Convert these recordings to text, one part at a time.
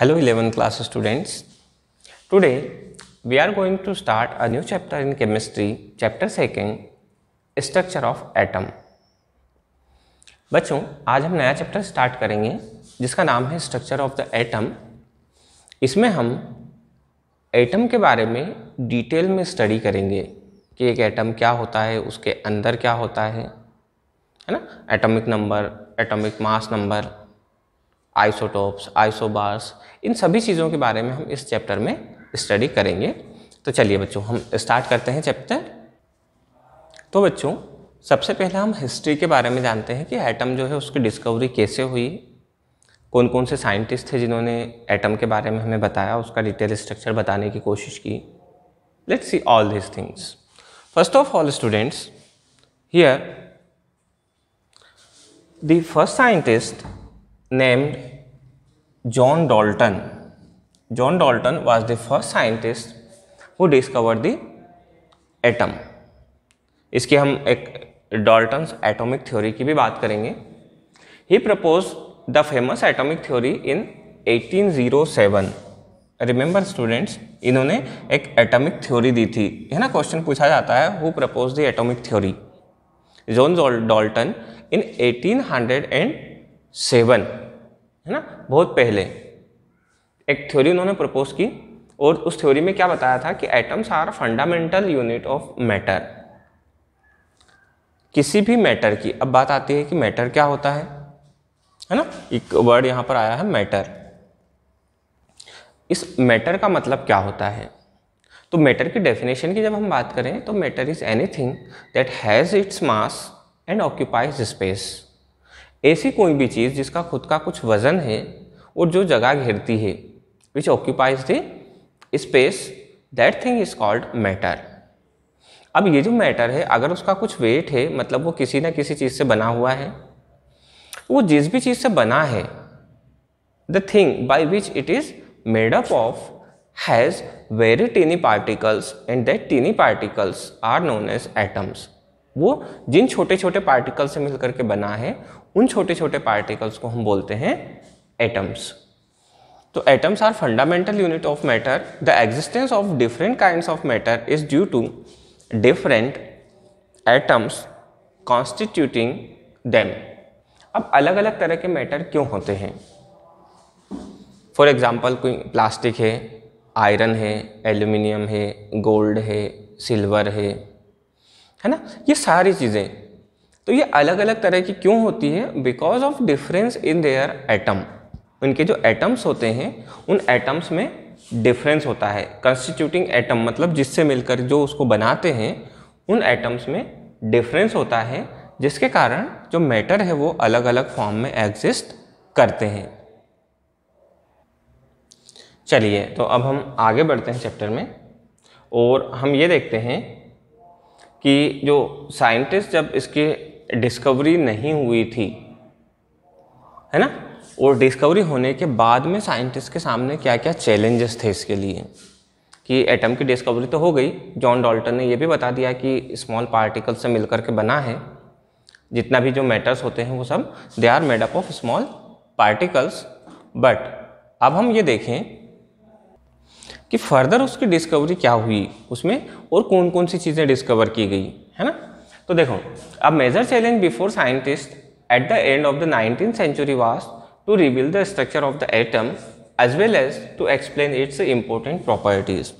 Hello 11th class students. Today we are going to start a new chapter in chemistry, chapter 2nd, structure of atom. बच्चों आज हम नया chapter start करेंगे जिसका नाम है स्ट्रक्चर ऑफ द एटम इसमें हम एटम के बारे में डिटेल में स्टडी करेंगे कि एक एटम क्या होता है उसके अंदर क्या होता है है ना atomic number atomic mass number isotopes isobars इन सभी चीज़ों के बारे में हम इस चैप्टर में स्टडी करेंगे तो चलिए बच्चों हम स्टार्ट करते हैं चैप्टर तो बच्चों सबसे पहले हम हिस्ट्री के बारे में जानते हैं कि एटम जो है उसकी डिस्कवरी कैसे हुई कौन कौन से साइंटिस्ट थे जिन्होंने एटम के बारे में हमें बताया उसका डिटेल स्ट्रक्चर बताने की कोशिश की let's see all this things first of all students here the first scientist named John Dalton. John Dalton was the first scientist who discovered the atom. इसकी हम एक डॉल्टन एटॉमिक थ्योरी की भी बात करेंगे he propose the famous atomic theory in 1807 remember students इन्होंने एक atomic theory दी थी है ना क्वेश्चन पूछा जाता है who propose the atomic theory John Dalton in 1800 and seven है ना बहुत पहले एक थ्योरी उन्होंने प्रपोज की और उस थ्योरी में क्या बताया था कि atoms are fundamental unit of matter किसी भी मैटर की अब बात आती है कि मैटर क्या होता है है ना एक वर्ड यहां पर आया है मैटर इस मैटर का मतलब क्या होता है तो मैटर की डेफिनेशन की जब हम बात करें तो matter is anything that has its mass and occupies space ऐसी कोई भी चीज़ जिसका खुद का कुछ वज़न है और जो जगह घेरती है which occupies the space that thing is called matter अब ये जो मैटर है अगर उसका कुछ वेट है मतलब वो किसी ना किसी चीज़ से बना हुआ है वो जिस भी चीज़ से बना है the thing by which it is made up of has very tiny particles and that tiny particles are known as atoms वो जिन छोटे छोटे पार्टिकल से मिलकर के बना है उन छोटे छोटे पार्टिकल्स को हम बोलते हैं एटम्स तो atoms are fundamental unit of matter the existence of different kind of matter is due to different atoms constituting them अब अलग अलग तरह के मैटर क्यों होते हैं फॉर एग्ज़ाम्पल कोई प्लास्टिक है आयरन है एल्यूमिनियम है गोल्ड है सिल्वर है है ना ये सारी चीज़ें तो ये अलग अलग तरह की क्यों होती है because of difference in their atom उनके जो एटम्स होते हैं उन एटम्स में डिफरेंस होता है कंस्टिट्यूटिंग एटम मतलब जिससे मिलकर जो उसको बनाते हैं उन एटम्स में डिफरेंस होता है जिसके कारण जो मैटर है वो अलग अलग फॉर्म में एग्जिस्ट करते हैं चलिए तो अब हम आगे बढ़ते हैं चैप्टर में और हम ये देखते हैं कि जो साइंटिस्ट जब इसके डिस्कवरी नहीं हुई थी है ना और डिस्कवरी होने के बाद में साइंटिस्ट के सामने क्या क्या चैलेंजेस थे इसके लिए कि एटम की डिस्कवरी तो हो गई जॉन डॉल्टन ने यह भी बता दिया कि स्मॉल पार्टिकल से मिलकर के बना है जितना भी जो मैटर्स होते हैं वो सब they are made up of small particles but अब हम ये देखें कि फर्दर उसकी डिस्कवरी क्या हुई उसमें और कौन कौन सी चीज़ें डिस्कवर की गई है ना तो देखो अब major challenge before scientist at the end of the nineteen century was to reveal the structure of the atom as well as to explain its important properties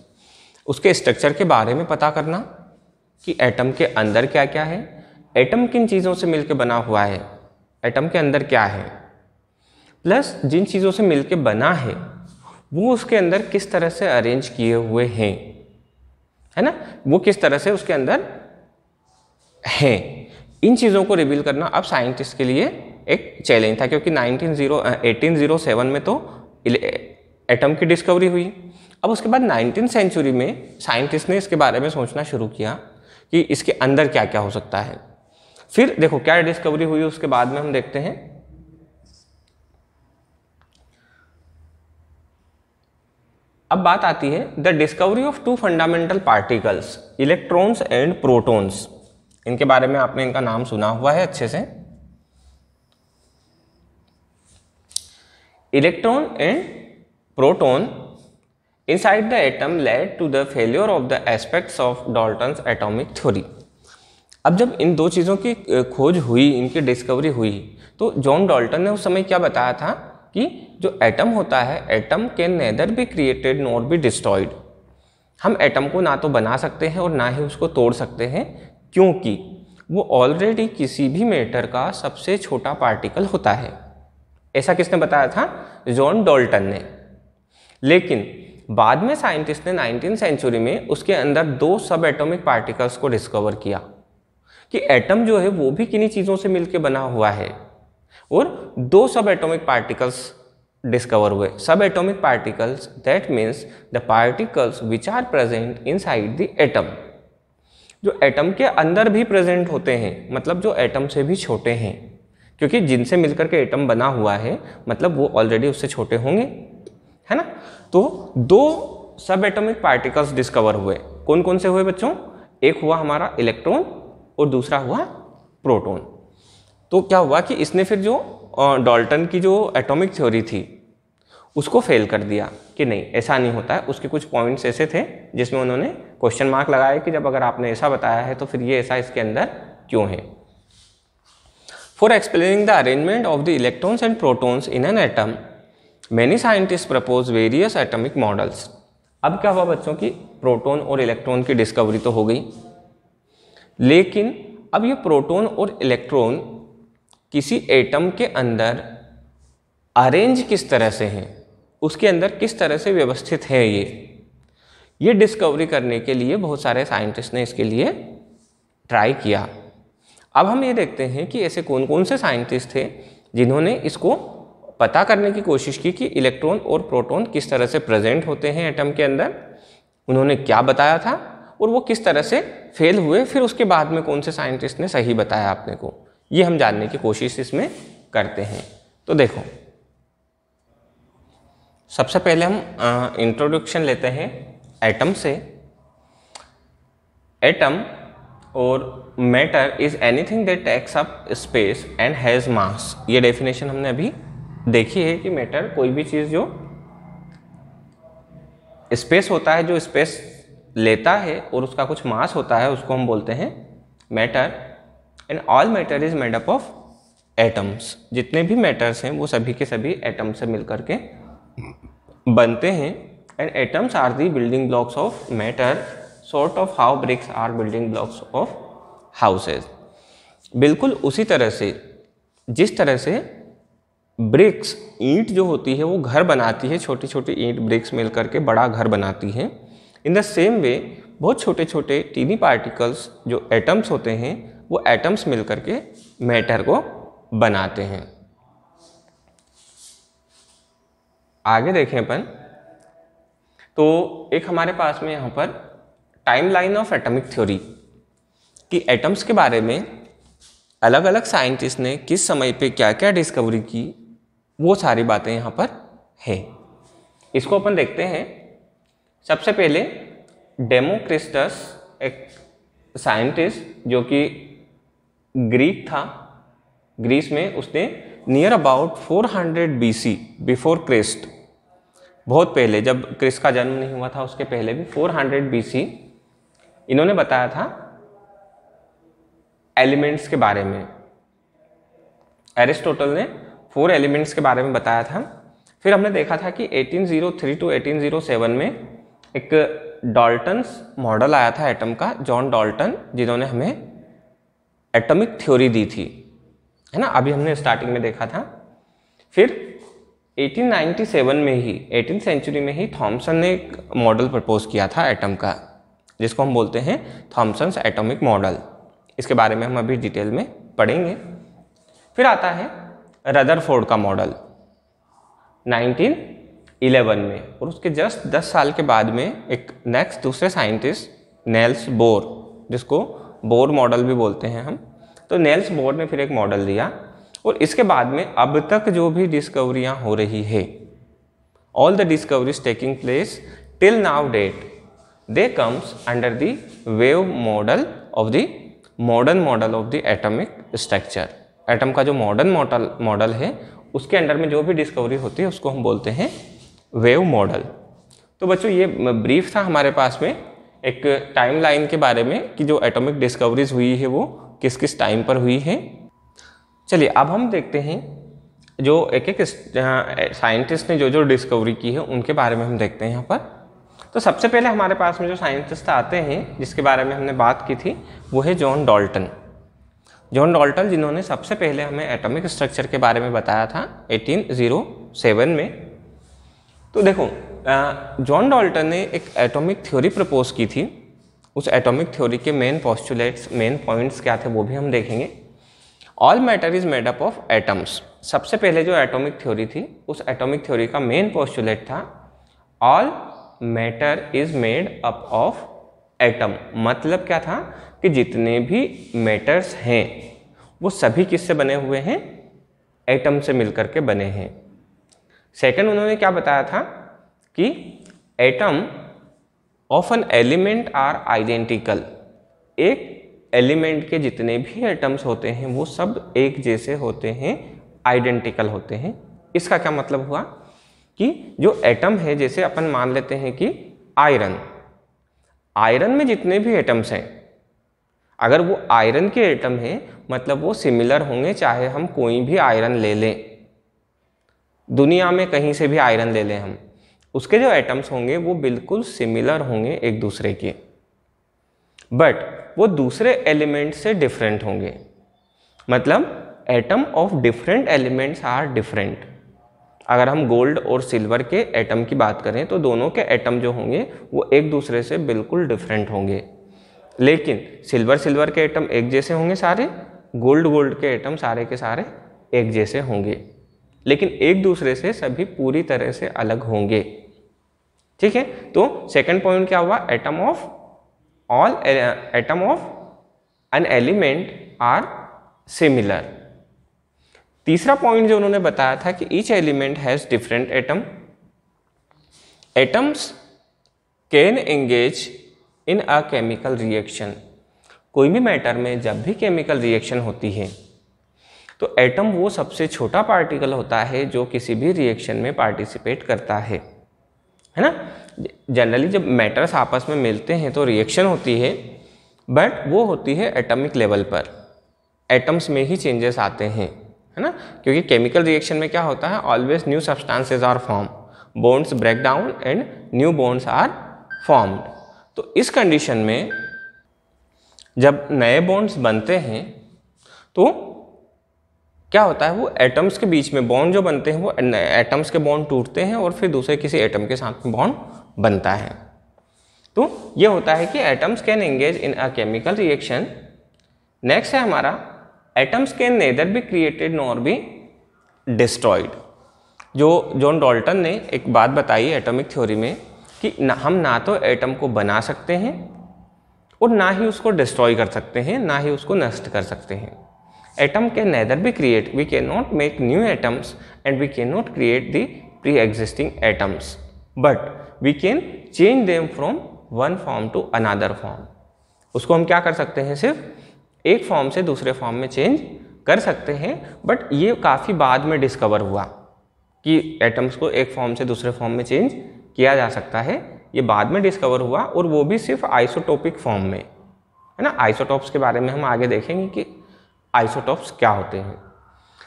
उसके स्ट्रक्चर के बारे में पता करना कि एटम के अंदर क्या क्या है एटम किन चीज़ों से मिलकर बना हुआ है एटम के अंदर क्या है प्लस जिन चीज़ों से मिलकर बना है वो उसके अंदर किस तरह से अरेंज किए हुए हैं है ना वो किस तरह से उसके अंदर हैं इन चीज़ों को रिवील करना अब साइंटिस्ट के लिए एक चैलेंज था क्योंकि जीरो 1807 में तो एटम की डिस्कवरी हुई अब उसके बाद नाइनटीन सेंचुरी में साइंटिस्ट ने इसके बारे में सोचना शुरू किया कि इसके अंदर क्या क्या हो सकता है फिर देखो क्या डिस्कवरी हुई उसके बाद में हम देखते हैं अब बात आती है the discovery of two fundamental particles electrons and protons इनके बारे में आपने इनका नाम सुना हुआ है अच्छे से electron and proton inside the atom led to the failure of the aspects of Dalton atomic theory अब जब इन दो चीज़ों की खोज हुई इनकी डिस्कवरी हुई तो जॉन डॉल्टन ने उस समय क्या बताया था कि जो एटम होता है atom can neither be created nor be destroyed हम एटम को ना तो बना सकते हैं और ना ही उसको तोड़ सकते हैं क्योंकि वो ऑलरेडी किसी भी मैटर का सबसे छोटा पार्टिकल होता है ऐसा किसने बताया था जॉन डॉल्टन ने लेकिन बाद में साइंटिस्ट ने नाइनटीन सेंचुरी में उसके अंदर दो सब एटॉमिक पार्टिकल्स को डिस्कवर किया कि एटम जो है वो भी किन्हीं चीज़ों से मिलकर बना हुआ है और दो सब एटॉमिक पार्टिकल्स डिस्कवर हुए sub atomic particles that means the particles which are present inside the atom जो एटम के अंदर भी प्रेजेंट होते हैं मतलब जो एटम से भी छोटे हैं क्योंकि जिनसे मिलकर के एटम बना हुआ है मतलब वो ऑलरेडी उससे छोटे होंगे है ना तो दो सब एटॉमिक पार्टिकल्स डिस्कवर हुए कौन कौन से हुए बच्चों एक हुआ हमारा इलेक्ट्रॉन और दूसरा हुआ प्रोटॉन तो क्या हुआ कि इसने फिर जो डॉल्टन की जो एटॉमिक थ्योरी थी उसको फेल कर दिया कि नहीं ऐसा नहीं होता है उसके कुछ पॉइंट्स ऐसे थे जिसमें उन्होंने क्वेश्चन मार्क लगाया कि जब अगर आपने ऐसा बताया है तो फिर ये ऐसा इसके अंदर क्यों है for explaining the arrangement of the electrons and protons in an atom many scientist propose various atomic models अब क्या हुआ बच्चों की प्रोटोन और इलेक्ट्रॉन की डिस्कवरी तो हो गई लेकिन अब ये प्रोटोन और इलेक्ट्रॉन किसी एटम के अंदर अरेंज किस तरह से हैं उसके अंदर किस तरह से व्यवस्थित है ये ये डिस्कवरी करने के लिए बहुत सारे साइंटिस्ट ने इसके लिए ट्राई किया अब हम ये देखते हैं कि ऐसे कौन कौन से साइंटिस्ट थे जिन्होंने इसको पता करने की कोशिश की कि इलेक्ट्रॉन और प्रोटॉन किस तरह से प्रेजेंट होते हैं एटम के अंदर उन्होंने क्या बताया था और वो किस तरह से फेल हुए फिर उसके बाद में कौन से साइंटिस्ट ने सही बताया आपने को ये हम जानने की कोशिश इसमें करते हैं तो देखो सबसे पहले हम इंट्रोडक्शन लेते हैं एटम से एटम और matter is anything that takes up space and has mass ये डेफिनेशन हमने अभी देखी है कि मैटर कोई भी चीज़ जो स्पेस होता है जो स्पेस लेता है और उसका कुछ मास होता है उसको हम बोलते हैं matter and all matter is made up of atoms जितने भी मैटर्स हैं वो सभी के सभी एटम से मिल करके बनते हैं and atoms are the building blocks of matter sort of how bricks are building blocks of houses बिल्कुल उसी तरह से जिस तरह से ब्रिक्स ईंट जो होती है वो घर बनाती है छोटी छोटी ईंट ब्रिक्स मिल करके बड़ा घर बनाती है इन द सेम वे बहुत छोटे छोटे टीनी पार्टिकल्स जो एटम्स होते हैं वो एटम्स मिल करके मैटर को बनाते हैं आगे देखें अपन तो एक हमारे पास में यहाँ पर time line of atomic theory कि एटम्स के बारे में अलग अलग साइंटिस्ट ने किस समय पे क्या क्या डिस्कवरी की वो सारी बातें यहाँ पर है इसको अपन देखते हैं सबसे पहले डेमोक्रिस्टस एक साइंटिस्ट जो कि ग्रीक था ग्रीस में उसने near about 400 C before Christ बहुत पहले जब क्रिस्ट का जन्म नहीं हुआ था उसके पहले भी 400 सी इन्होंने बताया था एलिमेंट्स के बारे में एरिस्टोटल ने फोर एलिमेंट्स के बारे में बताया था फिर हमने देखा था कि 1803 टू 1807 में एक डॉल्टन्स मॉडल आया था एटम का जॉन डॉल्टन जिन्होंने हमें एटॉमिक थ्योरी दी थी है ना अभी हमने स्टार्टिंग में देखा था फिर 1897 में ही एटीन सेंचुरी में ही थॉमसन ने एक मॉडल प्रपोज किया था एटम का जिसको हम बोलते हैं थॉमसन्स एटॉमिक मॉडल इसके बारे में हम अभी डिटेल में पढ़ेंगे फिर आता है रदरफोर्ड का मॉडल 1911 में और उसके जस्ट 10 साल के बाद में एक नेक्स्ट दूसरे साइंटिस्ट नेल्स बोर जिसको बोर मॉडल भी बोलते हैं हम तो नेल्स बोर्ड ने फिर एक मॉडल दिया और इसके बाद में अब तक जो भी डिस्कवरियाँ हो रही है all the discoveries taking place till now date they comes under the wave model of the modern model of the atomic structure atom का जो मॉडर्न मॉडल मॉडल है उसके अंडर में जो भी डिस्कवरी होती है उसको हम बोलते हैं वेव मॉडल तो बच्चों ये ब्रीफ था हमारे पास में एक टाइमलाइन के बारे में कि जो एटॉमिक डिस्कवरीज हुई है वो किस किस टाइम पर हुई है चलिए अब हम देखते हैं जो एक एक साइंटिस्ट ने जो जो डिस्कवरी की है उनके बारे में हम देखते हैं यहाँ पर तो सबसे पहले हमारे पास में जो साइंटिस्ट आते हैं जिसके बारे में हमने बात की थी वो है जॉन डॉल्टन जॉन डॉल्टन जिन्होंने सबसे पहले हमें एटॉमिक स्ट्रक्चर के बारे में बताया था 1807 में तो देखो जॉन डॉल्टन ने एक एटॉमिक थ्योरी प्रपोज की थी उस एटॉमिक थ्योरी के मेन पॉस्टुलेट्स मेन पॉइंट्स क्या थे वो भी हम देखेंगे all matter is made up of atoms सबसे पहले जो एटॉमिक थ्योरी थी उस एटॉमिक थ्योरी का मेन पॉस्टुलेट था all matter is made up of atom मतलब क्या था कि जितने भी मैटर्स हैं वो सभी किससे बने हुए हैं एटम से मिलकर के बने हैं सेकंड उन्होंने क्या बताया था कि atom of an element are identical एक एलिमेंट के जितने भी एटम्स होते हैं वो सब एक जैसे होते हैं आइडेंटिकल होते हैं इसका क्या मतलब हुआ कि जो एटम है जैसे अपन मान लेते हैं कि आयरन आयरन में जितने भी एटम्स हैं अगर वो आयरन के एटम हैं मतलब वो सिमिलर होंगे चाहे हम कोई भी आयरन ले लें दुनिया में कहीं से भी आयरन ले लें हम उसके जो एटम्स होंगे वो बिल्कुल सिमिलर होंगे एक दूसरे के बट वो दूसरे एलिमेंट से डिफरेंट होंगे मतलब atom of different elements are different अगर हम गोल्ड और सिल्वर के एटम की बात करें तो दोनों के एटम जो होंगे वो एक दूसरे से बिल्कुल डिफरेंट होंगे लेकिन सिल्वर सिल्वर के एटम एक जैसे होंगे सारे गोल्ड गोल्ड के एटम सारे के सारे एक जैसे होंगे लेकिन एक दूसरे से सभी पूरी तरह से अलग होंगे ठीक है तो सेकंड पॉइंट क्या हुआ atom of all atom of an element are similar तीसरा पॉइंट जो उन्होंने बताया था कि each element has different atom atoms can engage in a chemical reaction कोई भी मैटर में जब भी केमिकल रिएक्शन होती है तो एटम वो सबसे छोटा पार्टिकल होता है जो किसी भी रिएक्शन में पार्टिसिपेट करता है है ना जनरली जब मैटर्स आपस में मिलते हैं तो रिएक्शन होती है बट वो होती है एटॉमिक लेवल पर एटम्स में ही चेंजेस आते हैं है ना क्योंकि केमिकल रिएक्शन में क्या होता है always new substances are form bones break down and new bones are formed तो इस कंडीशन में जब नए बोन्स बनते हैं तो क्या होता है वो एटम्स के बीच में बॉन्ड जो बनते हैं वो एटम्स के बॉन्ड टूटते हैं और फिर दूसरे किसी एटम के साथ में बॉन्ड बनता है तो ये होता है कि atoms can engage in a chemical reaction next है हमारा atoms can neither be created nor be destroyed जो जॉन डॉल्टन ने एक बात बताई एटॉमिक थ्योरी में कि ना, हम ना तो एटम को बना सकते हैं और ना ही उसको डिस्ट्रॉय कर सकते हैं ना ही उसको नष्ट कर सकते हैं atom can atom be create we can not make new atoms and we can not create the pre existing atoms but we can change them from one form to another form उसको हम क्या कर सकते हैं सिर्फ एक form से दूसरे फॉर्म में चेंज कर सकते हैं बट ये काफ़ी बाद में डिस्कवर हुआ कि एटम्स को एक फॉर्म से दूसरे फॉर्म में चेंज किया जा सकता है ये बाद में डिस्कवर हुआ और वो भी सिर्फ आइसोटोपिक फॉर्म में है ना आइसोटॉप्स के बारे में हम आगे देखेंगे कि आइसोटॉप्स क्या होते हैं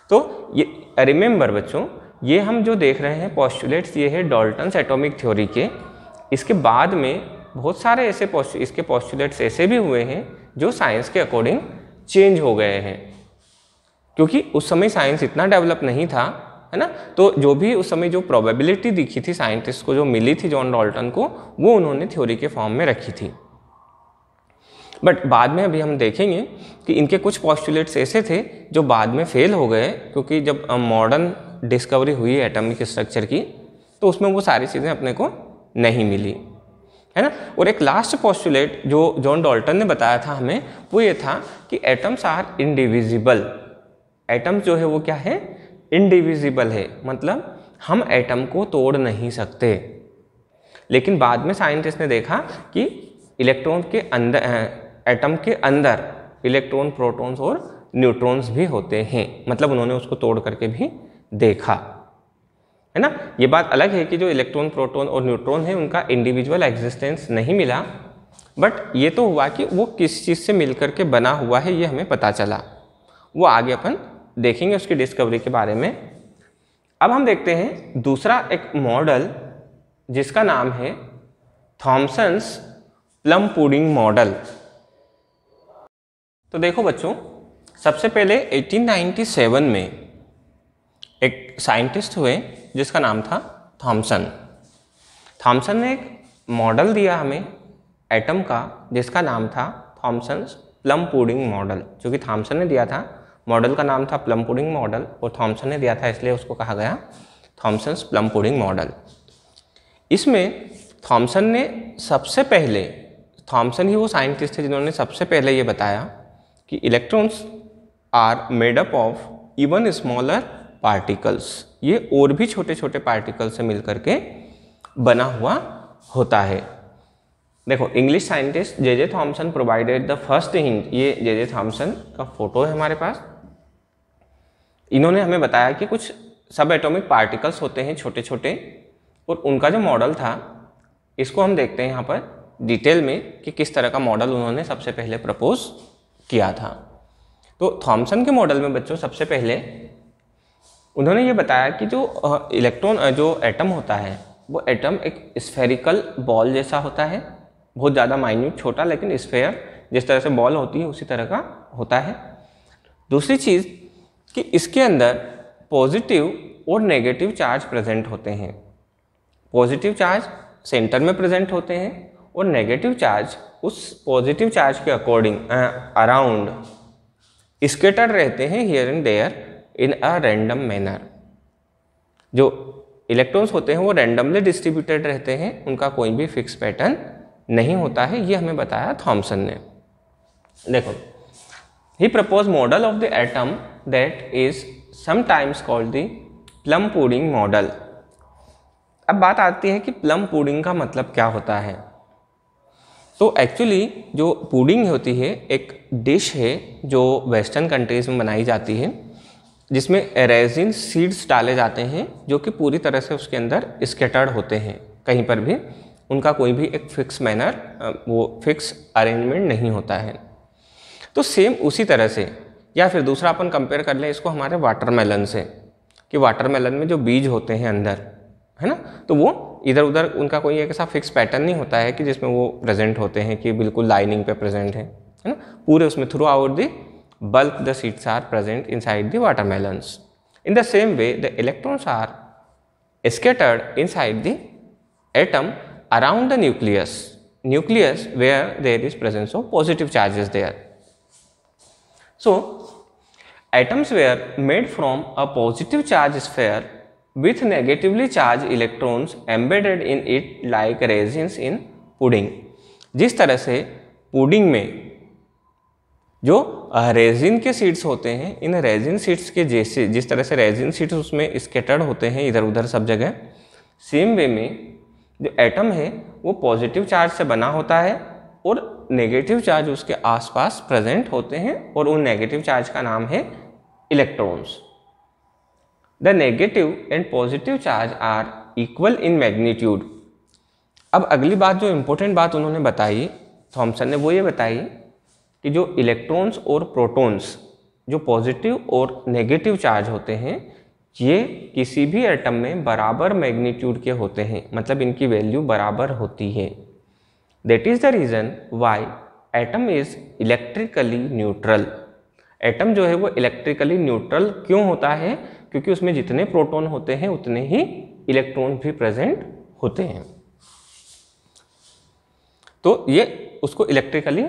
तो ये रिमेंबर बच्चों ये हम जो देख रहे हैं पॉस्टुलेट्स ये है डॉल्टन्स एटॉमिक थ्योरी के इसके बाद में बहुत सारे ऐसे इसके पॉस्टुलेट्स ऐसे भी हुए हैं जो साइंस के अकॉर्डिंग चेंज हो गए हैं क्योंकि उस समय साइंस इतना डेवलप नहीं था है ना तो जो भी उस समय जो प्रोबेबिलिटी दिखी थी साइंटिस्ट को जो मिली थी जॉन डॉल्टन को वो उन्होंने थ्योरी के फॉर्म में रखी थी बट बाद में अभी हम देखेंगे कि इनके कुछ पॉस्टुलेट्स ऐसे थे जो बाद में फेल हो गए क्योंकि जब मॉडर्न डिस्कवरी हुई एटॉमिक स्ट्रक्चर की तो उसमें वो सारी चीज़ें अपने को नहीं मिली है ना और एक लास्ट पॉस्टुलेट जो जॉन डॉल्टन ने बताया था हमें वो ये था कि एटम्स आर इनडिविजिबल एटम्स जो है वो क्या है इनडिविजिबल है मतलब हम एटम को तोड़ नहीं सकते लेकिन बाद में साइंटिस्ट ने देखा कि इलेक्ट्रॉन के अंदर एटम के अंदर इलेक्ट्रॉन प्रोटॉन्स और न्यूट्रॉन्स भी होते हैं मतलब उन्होंने उसको तोड़ करके भी देखा है ना ये बात अलग है कि जो इलेक्ट्रॉन प्रोटॉन और न्यूट्रॉन है उनका इंडिविजुअल एग्जिस्टेंस नहीं मिला बट ये तो हुआ कि वो किस चीज़ से मिलकर के बना हुआ है ये हमें पता चला वो आगे अपन देखेंगे उसकी डिस्कवरी के बारे में अब हम देखते हैं दूसरा एक मॉडल जिसका नाम है थॉमसन्स प्लम पुडिंग मॉडल तो देखो बच्चों सबसे पहले 1897 में एक साइंटिस्ट हुए जिसका नाम था थॉमसन थॉमसन ने एक मॉडल दिया हमें एटम का जिसका नाम था थॉमसन प्लम पुडिंग मॉडल जो कि थॉमसन ने दिया था मॉडल का नाम था प्लम पुडिंग मॉडल और थॉमसन ने दिया था इसलिए उसको कहा गया थॉमसन प्लम पुडिंग मॉडल इसमें थॉमसन ने सबसे पहले थॉमसन ही वो साइंटिस्ट थे जिन्होंने सबसे पहले ये बताया कि electrons are made up of even smaller particles ये और भी छोटे छोटे पार्टिकल से मिलकर के बना हुआ होता है देखो English scientist J J Thomson provided the first hint ये जे जे थॉम्सन का फोटो है हमारे पास इन्होंने हमें बताया कि कुछ सब एटॉमिक पार्टिकल्स होते हैं छोटे छोटे और उनका जो मॉडल था इसको हम देखते हैं यहाँ पर डिटेल में कि किस तरह का मॉडल उन्होंने सबसे पहले प्रपोज किया था तो थॉमसन के मॉडल में बच्चों सबसे पहले उन्होंने ये बताया कि जो इलेक्ट्रॉन जो एटम होता है वो एटम एक स्फेरिकल बॉल जैसा होता है बहुत ज़्यादा माइन्यूट छोटा लेकिन स्फेयर जिस तरह से बॉल होती है उसी तरह का होता है दूसरी चीज़ कि इसके अंदर पॉजिटिव और नेगेटिव चार्ज प्रेजेंट होते हैं पॉजिटिव चार्ज सेंटर में प्रेजेंट होते हैं और नेगेटिव चार्ज उस पॉजिटिव चार्ज के अकॉर्डिंग अराउंड स्केटर रहते हैं here and there in a random manner जो इलेक्ट्रॉन्स होते हैं वो रैंडमली डिस्ट्रीब्यूटेड रहते हैं उनका कोई भी फिक्स पैटर्न नहीं होता है ये हमें बताया थॉम्सन ने देखो he propose model of the atom that is sometimes called the plum pudding model अब बात आती है कि प्लम पुडिंग का मतलब क्या होता है तो एक्चुअली जो पुडिंग होती है एक डिश है जो वेस्टर्न कंट्रीज़ में बनाई जाती है जिसमें एरेजिन सीड्स डाले जाते हैं जो कि पूरी तरह से उसके अंदर स्केटर्ड होते हैं कहीं पर भी उनका कोई भी एक फिक्स मैनर वो फिक्स अरेंजमेंट नहीं होता है तो सेम उसी तरह से या फिर दूसरा अपन कंपेयर कर लें इसको हमारे वाटरमेलन से कि वाटरमेलन में जो बीज होते हैं अंदर है ना तो वो इधर उधर उनका कोई एक ऐसा फिक्स पैटर्न नहीं होता है कि जिसमें वो प्रेजेंट होते हैं कि बिल्कुल लाइनिंग पे प्रेजेंट है है ना पूरे उसमें throughout the bulk the seeds are present inside the watermelons in the same way the electrons are scattered inside the atom around the nucleus nucleus where there is presence of positive charges there so atoms were made from a positive charge sphere with negatively charged electrons embedded in it like raisins in pudding जिस तरह से pudding में जो resin के seeds होते हैं इन resin seeds के जैसे जिस तरह से रेजिन सीड्स उसमें स्केटर्ड होते हैं इधर उधर सब जगह सेम वे में जो एटम है वो पॉजिटिव चार्ज से बना होता है और नेगेटिव चार्ज उसके आसपास प्रेजेंट होते हैं और उन नेगेटिव चार्ज का नाम है electrons the negative and positive charge are equal in magnitude अब अगली बात जो इम्पोर्टेंट बात उन्होंने बताई थॉम्सन ने वो ये बताई कि जो इलेक्ट्रॉन्स और प्रोटॉन्स जो पॉजिटिव और नेगेटिव चार्ज होते हैं ये किसी भी एटम में बराबर मैग्नीट्यूड के होते हैं मतलब इनकी वैल्यू बराबर होती है that is the reason why atom is electrically neutral atom जो है वो इलेक्ट्रिकली न्यूट्रल क्यों होता है क्योंकि उसमें जितने प्रोटॉन होते हैं उतने ही इलेक्ट्रॉन भी प्रेजेंट होते हैं तो ये उसको इलेक्ट्रिकली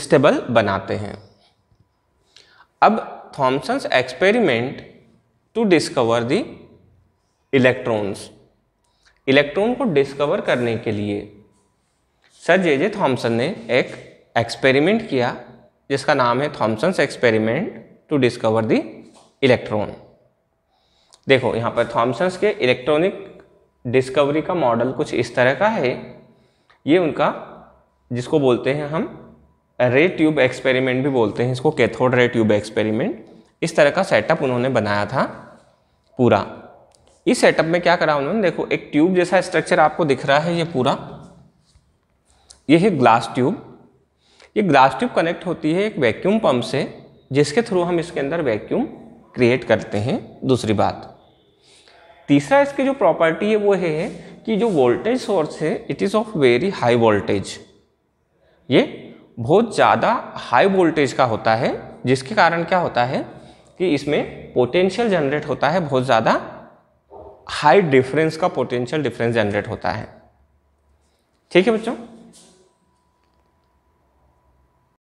स्टेबल बनाते हैं अब Thomson's experiment to discover the electrons electron को डिस्कवर करने के लिए सर जे जे थॉमसन ने एक एक्सपेरिमेंट किया जिसका नाम है Thomson's experiment to discover the electron देखो यहाँ पर थॉमसन्स के इलेक्ट्रॉनिक डिस्कवरी का मॉडल कुछ इस तरह का है ये उनका जिसको बोलते हैं हम रे ट्यूब एक्सपेरिमेंट भी बोलते हैं इसको कैथोड रे ट्यूब एक्सपेरिमेंट इस तरह का सेटअप उन्होंने बनाया था पूरा इस सेटअप में क्या करा उन्होंने देखो एक ट्यूब जैसा स्ट्रक्चर आपको दिख रहा है ये पूरा ये है ग्लास ट्यूब ये ग्लास ट्यूब कनेक्ट होती है एक वैक्यूम पंप से जिसके थ्रू हम इसके अंदर वैक्यूम क्रिएट करते हैं दूसरी बात तीसरा इसकी जो प्रॉपर्टी है वो है कि जो वोल्टेज सोर्स है it is of very high voltage ये बहुत ज़्यादा हाई वोल्टेज का होता है जिसके कारण क्या होता है कि इसमें पोटेंशियल जनरेट होता है बहुत ज़्यादा हाई डिफरेंस का पोटेंशियल डिफरेंस जनरेट होता है ठीक है बच्चों